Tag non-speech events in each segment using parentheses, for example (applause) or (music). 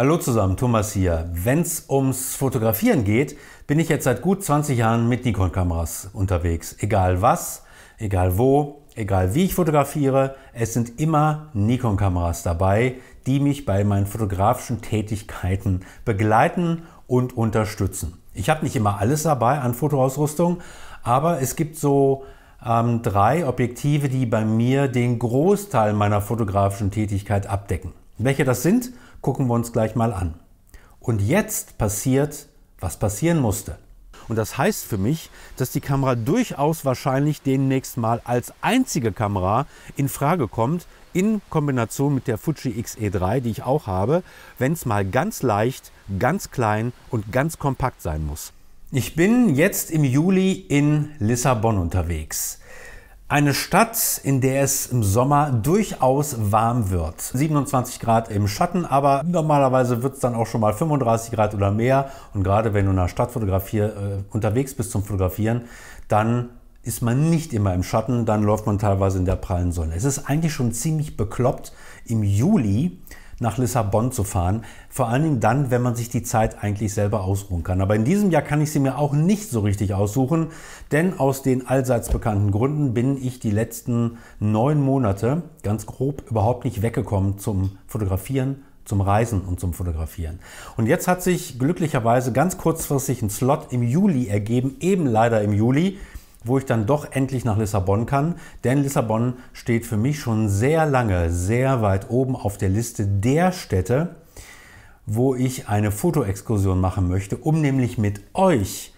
Hallo zusammen, Thomas hier. Wenn es ums Fotografieren geht, bin ich jetzt seit gut 20 Jahren mit Nikon-Kameras unterwegs. Egal was, egal wo, egal wie ich fotografiere, es sind immer Nikon-Kameras dabei, die mich bei meinen fotografischen Tätigkeiten begleiten und unterstützen. Ich habe nicht immer alles dabei an Fotoausrüstung, aber es gibt so ähm, drei Objektive, die bei mir den Großteil meiner fotografischen Tätigkeit abdecken. Welche das sind gucken wir uns gleich mal an. Und jetzt passiert, was passieren musste. Und das heißt für mich, dass die Kamera durchaus wahrscheinlich demnächst mal als einzige Kamera in Frage kommt, in Kombination mit der Fuji X-E3, die ich auch habe, wenn es mal ganz leicht, ganz klein und ganz kompakt sein muss. Ich bin jetzt im Juli in Lissabon unterwegs. Eine Stadt, in der es im Sommer durchaus warm wird. 27 Grad im Schatten, aber normalerweise wird es dann auch schon mal 35 Grad oder mehr. Und gerade wenn du in einer Stadt äh, unterwegs bist zum Fotografieren, dann ist man nicht immer im Schatten, dann läuft man teilweise in der prallen Sonne. Es ist eigentlich schon ziemlich bekloppt, im Juli nach Lissabon zu fahren. Vor allen Dingen dann, wenn man sich die Zeit eigentlich selber ausruhen kann. Aber in diesem Jahr kann ich sie mir auch nicht so richtig aussuchen, denn aus den allseits bekannten Gründen bin ich die letzten neun Monate ganz grob überhaupt nicht weggekommen zum Fotografieren, zum Reisen und zum Fotografieren. Und jetzt hat sich glücklicherweise ganz kurzfristig ein Slot im Juli ergeben, eben leider im Juli wo ich dann doch endlich nach Lissabon kann, denn Lissabon steht für mich schon sehr lange, sehr weit oben auf der Liste der Städte, wo ich eine Fotoexkursion machen möchte, um nämlich mit euch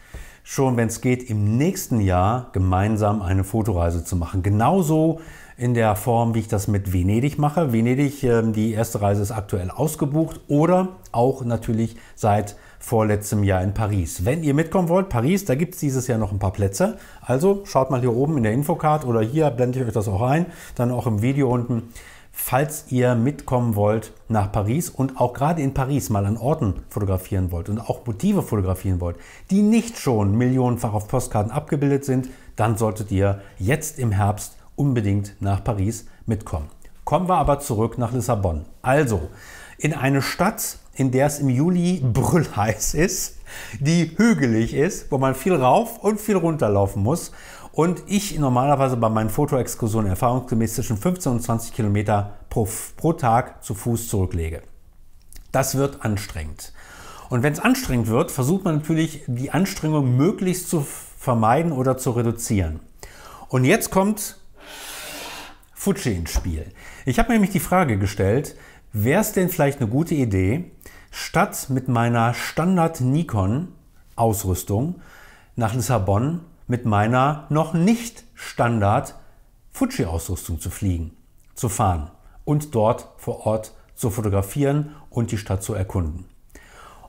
schon, wenn es geht, im nächsten Jahr gemeinsam eine Fotoreise zu machen. Genauso in der Form, wie ich das mit Venedig mache. Venedig, ähm, die erste Reise ist aktuell ausgebucht oder auch natürlich seit vorletztem Jahr in Paris. Wenn ihr mitkommen wollt, Paris, da gibt es dieses Jahr noch ein paar Plätze. Also schaut mal hier oben in der Infocard oder hier blende ich euch das auch ein, dann auch im Video unten falls ihr mitkommen wollt nach Paris und auch gerade in Paris mal an Orten fotografieren wollt und auch Motive fotografieren wollt, die nicht schon millionenfach auf Postkarten abgebildet sind, dann solltet ihr jetzt im Herbst unbedingt nach Paris mitkommen. Kommen wir aber zurück nach Lissabon. Also, in eine Stadt, in der es im Juli brüllheiß ist, die hügelig ist, wo man viel rauf und viel runterlaufen muss und ich normalerweise bei meinen Fotoexkursionen erfahrungsgemäß zwischen 15 und 20 Kilometer pro, pro Tag zu Fuß zurücklege. Das wird anstrengend. Und wenn es anstrengend wird, versucht man natürlich, die Anstrengung möglichst zu vermeiden oder zu reduzieren. Und jetzt kommt Fuji ins Spiel. Ich habe mir nämlich die Frage gestellt, wäre es denn vielleicht eine gute Idee, statt mit meiner Standard Nikon Ausrüstung nach Lissabon mit meiner noch nicht Standard Fuji-Ausrüstung zu fliegen, zu fahren und dort vor Ort zu fotografieren und die Stadt zu erkunden.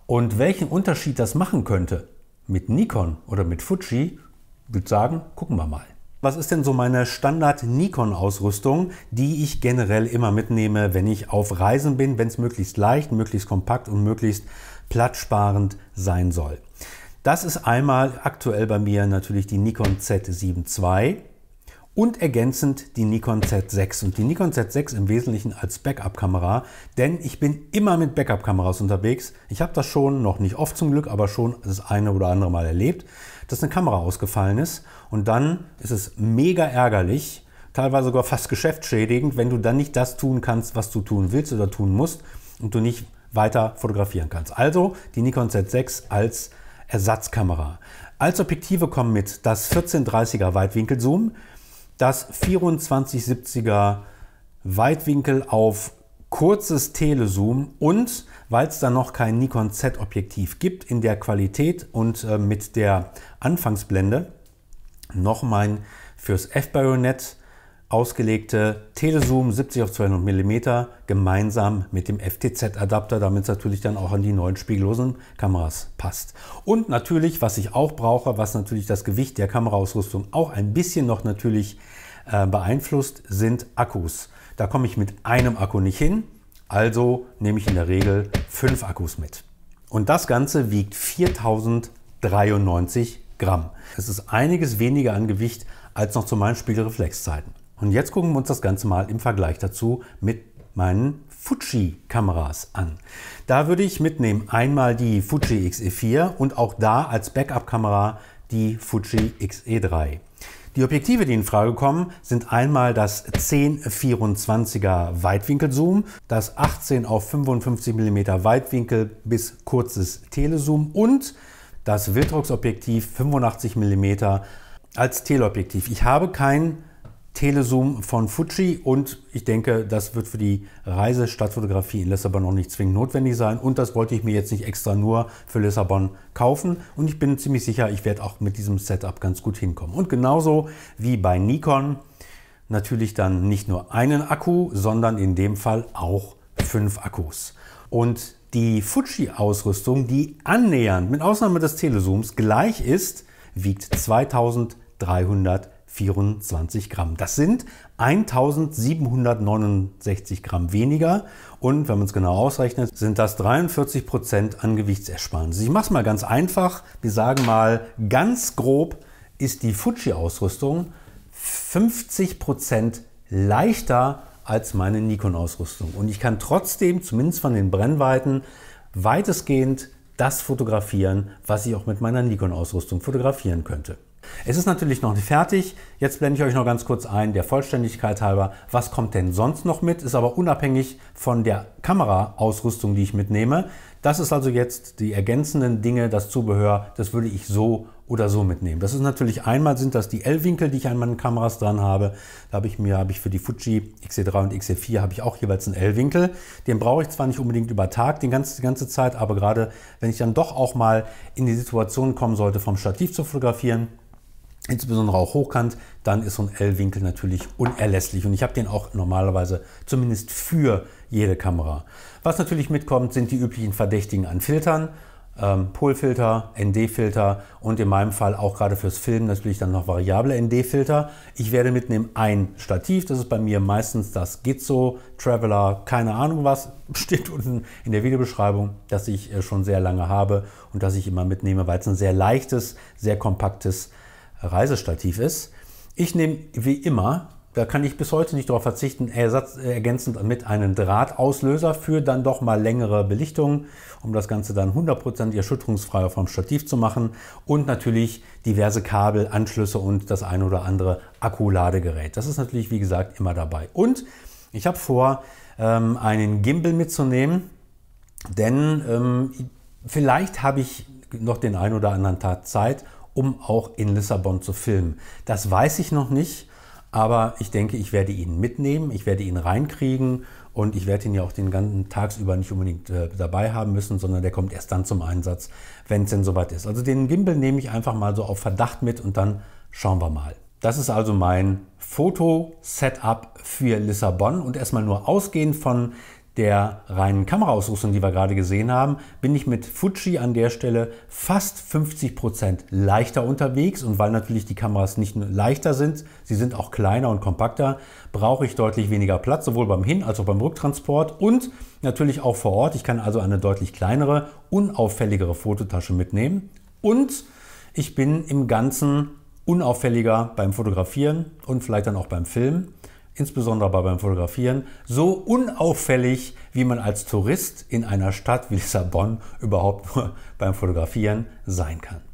Und welchen Unterschied das machen könnte mit Nikon oder mit Fuji, würde sagen, gucken wir mal. Was ist denn so meine Standard-Nikon-Ausrüstung, die ich generell immer mitnehme, wenn ich auf Reisen bin, wenn es möglichst leicht, möglichst kompakt und möglichst platzsparend sein soll? Das ist einmal aktuell bei mir natürlich die Nikon Z7 II und ergänzend die Nikon Z6 und die Nikon Z6 im Wesentlichen als Backup-Kamera, denn ich bin immer mit Backup-Kameras unterwegs. Ich habe das schon, noch nicht oft zum Glück, aber schon das eine oder andere Mal erlebt, dass eine Kamera ausgefallen ist und dann ist es mega ärgerlich, teilweise sogar fast geschäftsschädigend, wenn du dann nicht das tun kannst, was du tun willst oder tun musst und du nicht weiter fotografieren kannst. Also die Nikon Z6 als Ersatzkamera. Als Objektive kommen mit das 1430er Weitwinkelzoom, das 2470er Weitwinkel auf kurzes Telezoom und weil es da noch kein Nikon Z-Objektiv gibt in der Qualität und äh, mit der Anfangsblende noch mein fürs F-Bayonet ausgelegte Telezoom 70 auf 200 mm gemeinsam mit dem FTZ-Adapter, damit es natürlich dann auch an die neuen spiegellosen Kameras passt. Und natürlich, was ich auch brauche, was natürlich das Gewicht der Kameraausrüstung auch ein bisschen noch natürlich äh, beeinflusst, sind Akkus. Da komme ich mit einem Akku nicht hin, also nehme ich in der Regel fünf Akkus mit. Und das Ganze wiegt 4093 Gramm. Es ist einiges weniger an Gewicht als noch zu meinen Spiegelreflexzeiten. Und jetzt gucken wir uns das Ganze mal im Vergleich dazu mit meinen Fuji-Kameras an. Da würde ich mitnehmen einmal die Fuji xe 4 und auch da als Backup-Kamera die Fuji xe 3 Die Objektive, die in Frage kommen, sind einmal das 1024 er Weitwinkelzoom, das 18 auf 55 mm Weitwinkel bis kurzes Telezoom und das Wildrox-Objektiv 85 mm als Teleobjektiv. Ich habe kein Telezoom von Fuji und ich denke, das wird für die Reise Stadtfotografie in Lissabon noch nicht zwingend notwendig sein und das wollte ich mir jetzt nicht extra nur für Lissabon kaufen und ich bin ziemlich sicher, ich werde auch mit diesem Setup ganz gut hinkommen. Und genauso wie bei Nikon natürlich dann nicht nur einen Akku, sondern in dem Fall auch fünf Akkus. Und die Fuji-Ausrüstung, die annähernd mit Ausnahme des Telezooms gleich ist, wiegt 2300 24 Gramm. Das sind 1769 Gramm weniger und wenn man es genau ausrechnet, sind das 43 Prozent an Gewichtsersparnis. Ich mache es mal ganz einfach. Wir sagen mal ganz grob ist die Fuji-Ausrüstung 50 Prozent leichter als meine Nikon-Ausrüstung und ich kann trotzdem zumindest von den Brennweiten weitestgehend das fotografieren, was ich auch mit meiner Nikon-Ausrüstung fotografieren könnte. Es ist natürlich noch nicht fertig. Jetzt blende ich euch noch ganz kurz ein, der Vollständigkeit halber, was kommt denn sonst noch mit, ist aber unabhängig von der Kameraausrüstung, die ich mitnehme. Das ist also jetzt die ergänzenden Dinge, das Zubehör, das würde ich so oder so mitnehmen. Das ist natürlich einmal sind das die L-Winkel, die ich an meinen Kameras dran habe. Da habe ich mir habe ich für die Fuji XC3 e und XC4 e habe ich auch jeweils einen L-Winkel. Den brauche ich zwar nicht unbedingt über Tag den ganzen, die ganze Zeit, aber gerade wenn ich dann doch auch mal in die Situation kommen sollte, vom Stativ zu fotografieren, insbesondere auch hochkant, dann ist so ein L-Winkel natürlich unerlässlich. Und ich habe den auch normalerweise zumindest für jede Kamera. Was natürlich mitkommt, sind die üblichen Verdächtigen an Filtern. Ähm, Polfilter, ND-Filter und in meinem Fall auch gerade fürs Filmen natürlich dann noch variable ND-Filter. Ich werde mitnehmen ein Stativ, das ist bei mir meistens das Gizzo Traveler, keine Ahnung was, (laughs) steht unten in der Videobeschreibung, das ich äh, schon sehr lange habe und das ich immer mitnehme, weil es ein sehr leichtes, sehr kompaktes Reisestativ ist. Ich nehme wie immer, da kann ich bis heute nicht darauf verzichten, ersatz, äh, ergänzend mit einem Drahtauslöser für dann doch mal längere Belichtungen, um das Ganze dann 100% erschütterungsfreier vom Stativ zu machen und natürlich diverse Kabel, Anschlüsse und das ein oder andere Akkuladegerät. Das ist natürlich, wie gesagt, immer dabei. Und ich habe vor, ähm, einen Gimbal mitzunehmen, denn ähm, vielleicht habe ich noch den ein oder anderen Tag Zeit, um auch in Lissabon zu filmen. Das weiß ich noch nicht, aber ich denke, ich werde ihn mitnehmen, ich werde ihn reinkriegen und ich werde ihn ja auch den ganzen tagsüber nicht unbedingt äh, dabei haben müssen, sondern der kommt erst dann zum Einsatz, wenn es denn soweit ist. Also den Gimbal nehme ich einfach mal so auf Verdacht mit und dann schauen wir mal. Das ist also mein Foto-Setup für Lissabon und erstmal nur ausgehend von der reinen Kameraausrüstung, die wir gerade gesehen haben, bin ich mit Fuji an der Stelle fast 50% Prozent leichter unterwegs und weil natürlich die Kameras nicht nur leichter sind, sie sind auch kleiner und kompakter, brauche ich deutlich weniger Platz, sowohl beim Hin- als auch beim Rücktransport und natürlich auch vor Ort. Ich kann also eine deutlich kleinere, unauffälligere Fototasche mitnehmen und ich bin im Ganzen unauffälliger beim Fotografieren und vielleicht dann auch beim Filmen insbesondere aber beim Fotografieren, so unauffällig, wie man als Tourist in einer Stadt wie Lissabon überhaupt nur beim Fotografieren sein kann.